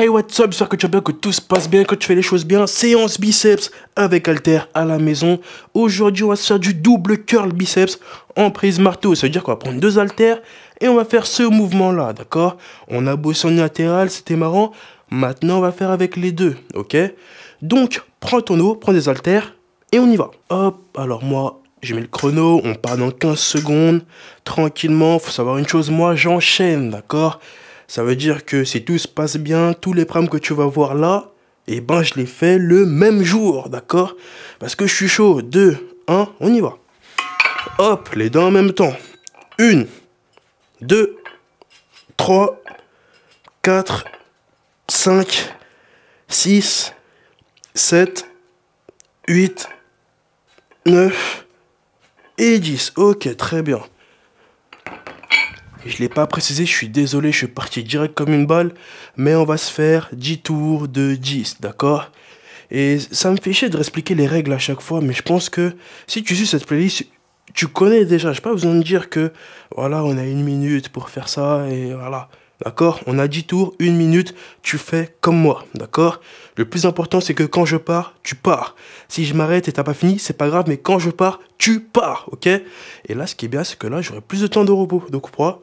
Hey, what's up? J'espère que tu vas bien, que tout se passe bien, que tu fais les choses bien. Séance biceps avec Alter à la maison. Aujourd'hui, on va se faire du double curl biceps en prise marteau. Ça veut dire qu'on va prendre deux haltères et on va faire ce mouvement-là, d'accord On a bossé en latéral, c'était marrant. Maintenant, on va faire avec les deux, ok Donc, prends ton eau, prends des haltères et on y va. Hop, alors moi, j'ai mis le chrono, on part dans 15 secondes, tranquillement. Faut savoir une chose, moi, j'enchaîne, d'accord ça veut dire que si tout se passe bien, tous les prams que tu vas voir là, eh ben je les fais le même jour, d'accord Parce que je suis chaud. 2, 1, on y va. Hop, les dents en même temps. 1, 2, 3, 4, 5, 6, 7, 8, 9 et 10. Ok, très bien. Je l'ai pas précisé, je suis désolé, je suis parti direct comme une balle. Mais on va se faire 10 tours de 10, d'accord Et ça me fait chier de réexpliquer les règles à chaque fois, mais je pense que si tu suis cette playlist, tu connais déjà. J'ai pas besoin de dire que, voilà, on a une minute pour faire ça, et voilà. D'accord On a 10 tours, une minute, tu fais comme moi, d'accord Le plus important, c'est que quand je pars, tu pars. Si je m'arrête et t'as pas fini, c'est pas grave, mais quand je pars, tu pars, ok Et là, ce qui est bien, c'est que là, j'aurai plus de temps de repos. Donc, pourquoi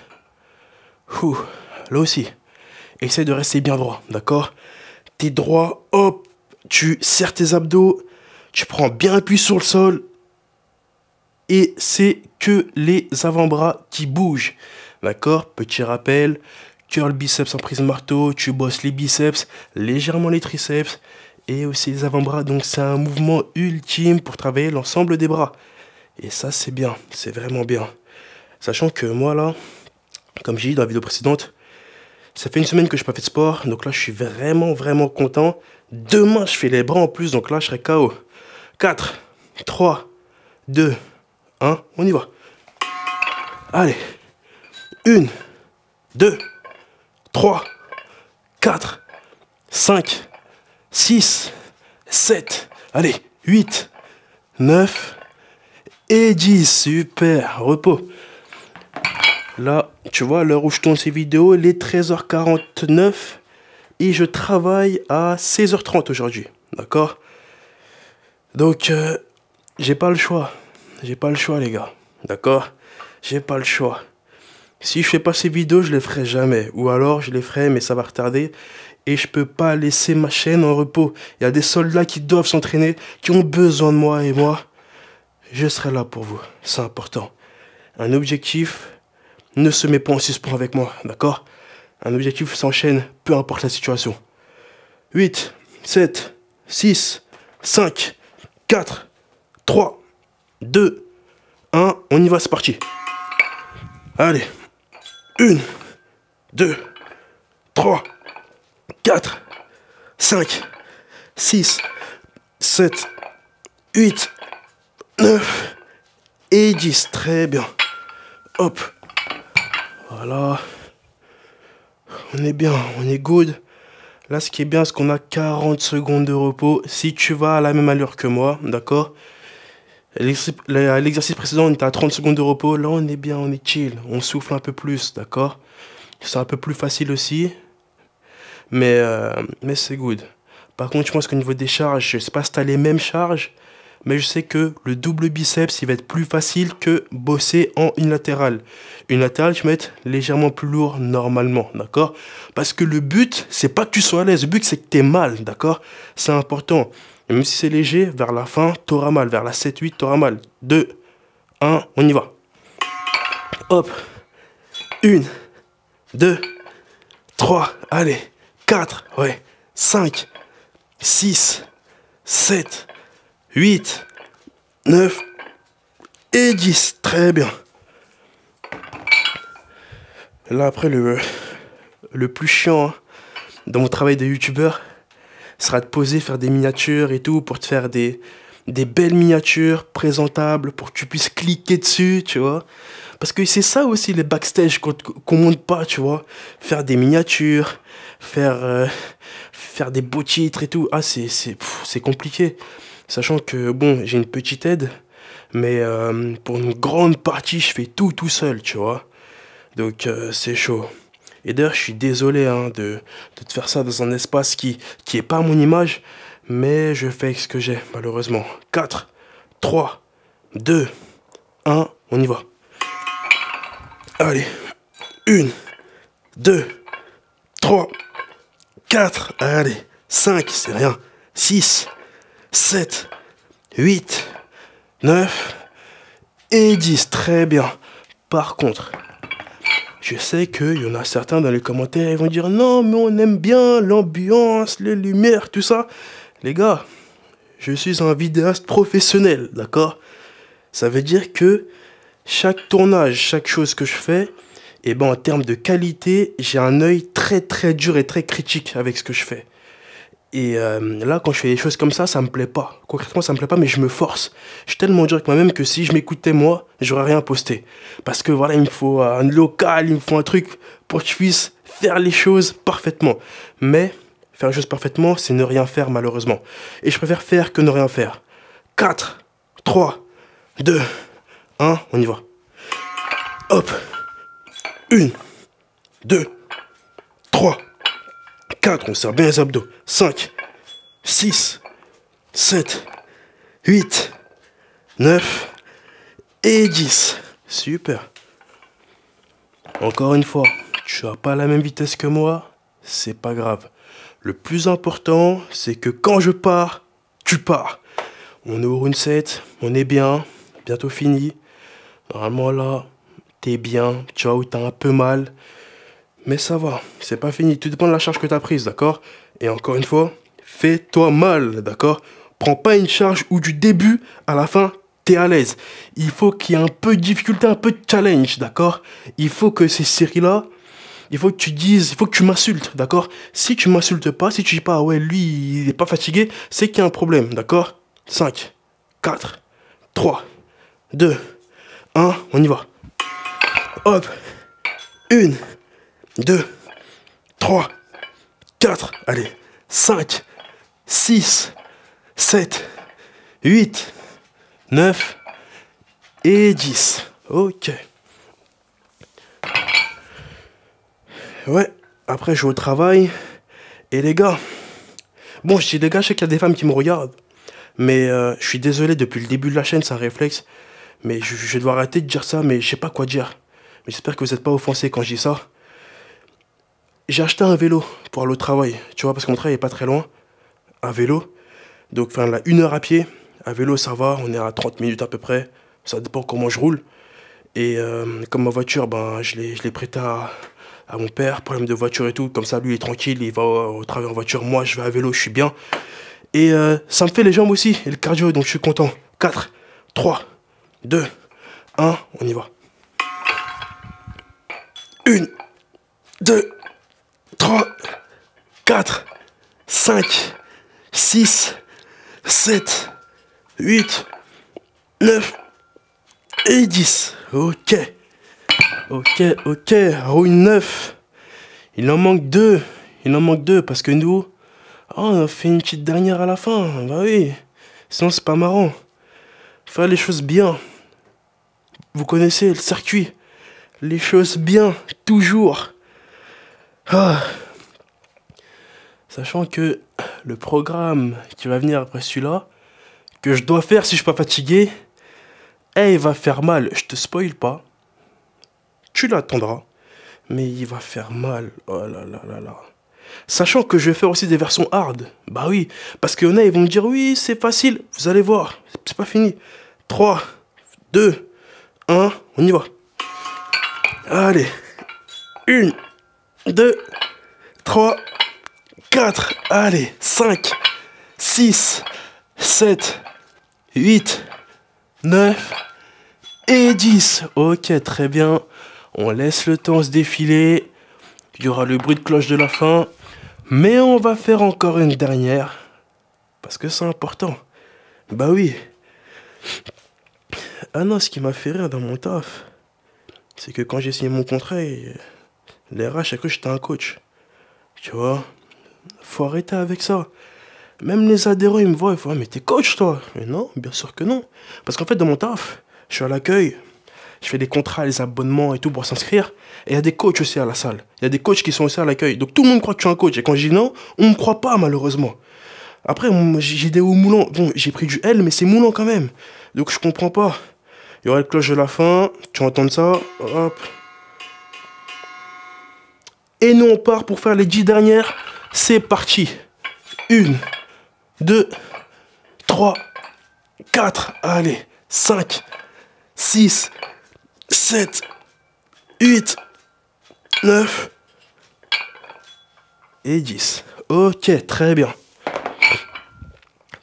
là aussi, essaie de rester bien droit, d'accord T'es droit, hop, tu serres tes abdos, tu prends bien appui sur le sol, et c'est que les avant-bras qui bougent, d'accord Petit rappel, curl biceps en prise marteau, tu bosses les biceps, légèrement les triceps, et aussi les avant-bras, donc c'est un mouvement ultime pour travailler l'ensemble des bras. Et ça, c'est bien, c'est vraiment bien. Sachant que moi, là, comme j'ai dit dans la vidéo précédente, ça fait une semaine que je n'ai pas fait de sport, donc là je suis vraiment vraiment content. Demain je fais les bras en plus, donc là je serai KO. 4, 3, 2, 1, on y va. Allez, 1, 2, 3, 4, 5, 6, 7, allez, 8, 9 et 10. Super, repos. Là, tu vois, l'heure où je tourne ces vidéos, il est 13h49 et je travaille à 16h30 aujourd'hui. D'accord Donc, euh, j'ai pas le choix. J'ai pas le choix, les gars. D'accord J'ai pas le choix. Si je fais pas ces vidéos, je les ferai jamais. Ou alors, je les ferai, mais ça va retarder. Et je peux pas laisser ma chaîne en repos. Il y a des soldats qui doivent s'entraîner, qui ont besoin de moi et moi. Je serai là pour vous. C'est important. Un objectif, ne se mets pas en suspens avec moi, d'accord Un objectif s'enchaîne, peu importe la situation. 8, 7, 6, 5, 4, 3, 2, 1, on y va, c'est parti. Allez, 1, 2, 3, 4, 5, 6, 7, 8, 9 et 10. Très bien. Hop. Voilà. On est bien, on est good. Là, ce qui est bien, c'est qu'on a 40 secondes de repos. Si tu vas à la même allure que moi, d'accord L'exercice précédent, on était à 30 secondes de repos. Là, on est bien, on est chill. On souffle un peu plus, d'accord C'est un peu plus facile aussi. Mais, euh, c'est good. Par contre, je pense qu'au niveau des charges, je sais pas si tu as les mêmes charges, mais je sais que le double biceps, il va être plus facile que bosser en unilatéral. Unilatéral, Une vais être légèrement plus lourd normalement, d'accord Parce que le but, c'est pas que tu sois à l'aise, le but, c'est que tu es mal, d'accord C'est important. Et même si c'est léger, vers la fin, tu auras mal. Vers la 7-8, t'auras mal. 2, 1, on y va. Hop. 1, 2, 3, allez. 4, ouais. 5, 6, 7, 8, 9 et 10. Très bien. Là, après, le, le plus chiant hein, dans mon travail de youtubeur sera de poser, faire des miniatures et tout pour te faire des, des belles miniatures présentables pour que tu puisses cliquer dessus, tu vois. Parce que c'est ça aussi les backstage qu'on ne monte pas, tu vois. Faire des miniatures, faire, euh, faire des beaux titres et tout. Ah, c'est compliqué. Sachant que, bon, j'ai une petite aide, mais euh, pour une grande partie, je fais tout tout seul, tu vois. Donc, euh, c'est chaud. Et d'ailleurs, je suis désolé hein, de, te faire ça dans un espace qui, qui est pas mon image, mais je fais ce que j'ai, malheureusement. 4, 3, 2, 1, on y va. Allez, 1, 2, 3, 4, allez, 5, c'est rien, 6, 7, 8, 9 et 10. Très bien. Par contre, je sais qu'il y en a certains dans les commentaires, ils vont dire non, mais on aime bien l'ambiance, les lumières, tout ça. Les gars, je suis un vidéaste professionnel, d'accord Ça veut dire que chaque tournage, chaque chose que je fais, et eh ben, en termes de qualité, j'ai un œil très très dur et très critique avec ce que je fais. Et euh, là, quand je fais des choses comme ça, ça me plaît pas. Concrètement, ça me plaît pas, mais je me force. Je suis tellement dur avec moi-même que si je m'écoutais moi, j'aurais rien posté. Parce que voilà, il me faut un local, il me faut un truc pour que je puisse faire les choses parfaitement. Mais faire les choses parfaitement, c'est ne rien faire malheureusement. Et je préfère faire que ne rien faire. 4, 3, 2, 1, on y va. Hop. 1, 2, 4, on serre bien les abdos. 5, 6, 7, 8, 9 et 10. Super. Encore une fois, tu n'as pas la même vitesse que moi, c'est pas grave. Le plus important, c'est que quand je pars, tu pars. On est au round 7, on est bien, bientôt fini. Normalement là, tu es bien, tu vois où un peu mal. Mais ça va, c'est pas fini. Tout dépend de la charge que tu as prise, d'accord Et encore une fois, fais-toi mal, d'accord Prends pas une charge où du début à la fin, t'es à l'aise. Il faut qu'il y ait un peu de difficulté, un peu de challenge, d'accord Il faut que ces séries-là, il faut que tu dises, il faut que tu m'insultes, d'accord Si tu m'insultes pas, si tu dis pas, ouais, lui, il est pas fatigué, c'est qu'il y a un problème, d'accord 5, 4, 3, 2, 1, on y va. Hop, une. 2, 3, 4, allez, 5, 6, 7, 8, 9 et 10. Ok. Ouais, après je vais au travail. Et les gars, bon, je dis les gars, je sais qu'il y a des femmes qui me regardent. Mais euh, je suis désolé, depuis le début de la chaîne, c'est un réflexe. Mais je, vais devoir arrêter de dire ça, mais je sais pas quoi dire. Mais j'espère que vous n'êtes pas offensés quand je dis ça j'ai acheté un vélo pour aller au travail, tu vois, parce que mon travail n'est pas très loin. Un vélo, donc enfin là, une heure à pied, un vélo ça va, on est à 30 minutes à peu près, ça dépend comment je roule. Et euh, comme ma voiture, ben, je l'ai prêté à, mon père, problème de voiture et tout, comme ça lui il est tranquille, il va au, travail en voiture, moi je vais à vélo, je suis bien. Et euh, ça me fait les jambes aussi, et le cardio, donc je suis content. 4, 3, 2, 1, on y va. 1, 2, 3, 4, 5, 6, 7, 8, 9 et 10. Ok. Ok, ok. rouille ah 9. Il en manque 2. Il en manque 2 parce que nous... Oh, on a fait une petite dernière à la fin. Bah oui. Sinon, c'est pas marrant. Faire les choses bien. Vous connaissez le circuit. Les choses bien, toujours. Ah. Sachant que le programme qui va venir après celui-là, que je dois faire si je suis pas fatigué, eh, il va faire mal. Je te spoil pas. Tu l'attendras. Mais il va faire mal. Oh là là là là. Sachant que je vais faire aussi des versions hard. Bah oui, parce qu'il y en a, ils vont me dire oui, c'est facile. Vous allez voir, c'est pas fini. 3, 2, 1, on y va. Allez, 1, 2, 3, 4, allez, 5, 6, 7, 8, 9 et 10. Ok, très bien. On laisse le temps se défiler. Il y aura le bruit de cloche de la fin. Mais on va faire encore une dernière. Parce que c'est important. Bah oui. Ah non, ce qui m'a fait rire dans mon taf, c'est que quand j'ai signé mon contrat, les RH, que j'étais un coach. Tu vois Faut arrêter avec ça. Même les adhérents, ils me voient, ils font ah, mais t'es coach toi Mais non, bien sûr que non. Parce qu'en fait, dans mon taf, je suis à l'accueil, je fais des contrats, des abonnements et tout pour s'inscrire. Et il y a des coachs aussi à la salle. Il y a des coachs qui sont aussi à l'accueil. Donc tout le monde croit que tu es un coach. Et quand je dis non, on me croit pas malheureusement. Après, j'ai des hauts moulants. Bon, j'ai pris du L, mais c'est moulant quand même. Donc je comprends pas. Il y aura le cloche de la fin, tu entends ça, hop, et nous, on part pour faire les 10 dernières. C'est parti. 1, 2, 3, 4, allez, 5, 6, 7, 8, 9 et 10. Ok, très bien.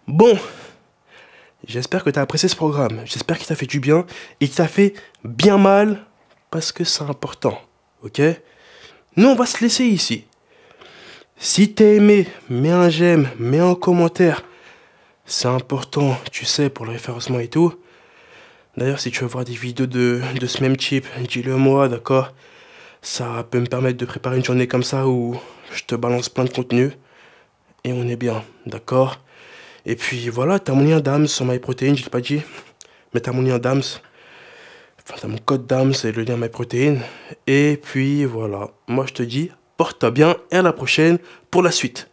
Bon, j'espère que tu as apprécié ce programme. J'espère qu'il t'a fait du bien et qu'il t'a fait bien mal parce que c'est important. Ok nous, on va se laisser ici. Si t'as aimé, mets un j'aime, mets un commentaire. C'est important, tu sais, pour le référencement et tout. D'ailleurs, si tu veux voir des vidéos de, ce même type, dis-le moi, d'accord Ça peut me permettre de préparer une journée comme ça où je te balance plein de contenu et on est bien, d'accord Et puis voilà, t'as mon lien d'AMS sur MyProtein, je l'ai pas dit, mais t'as mon lien d'AMS. Enfin, mon code d'âme, c'est le lien protéines. Et puis voilà, moi je te dis, porte-toi bien et à la prochaine pour la suite.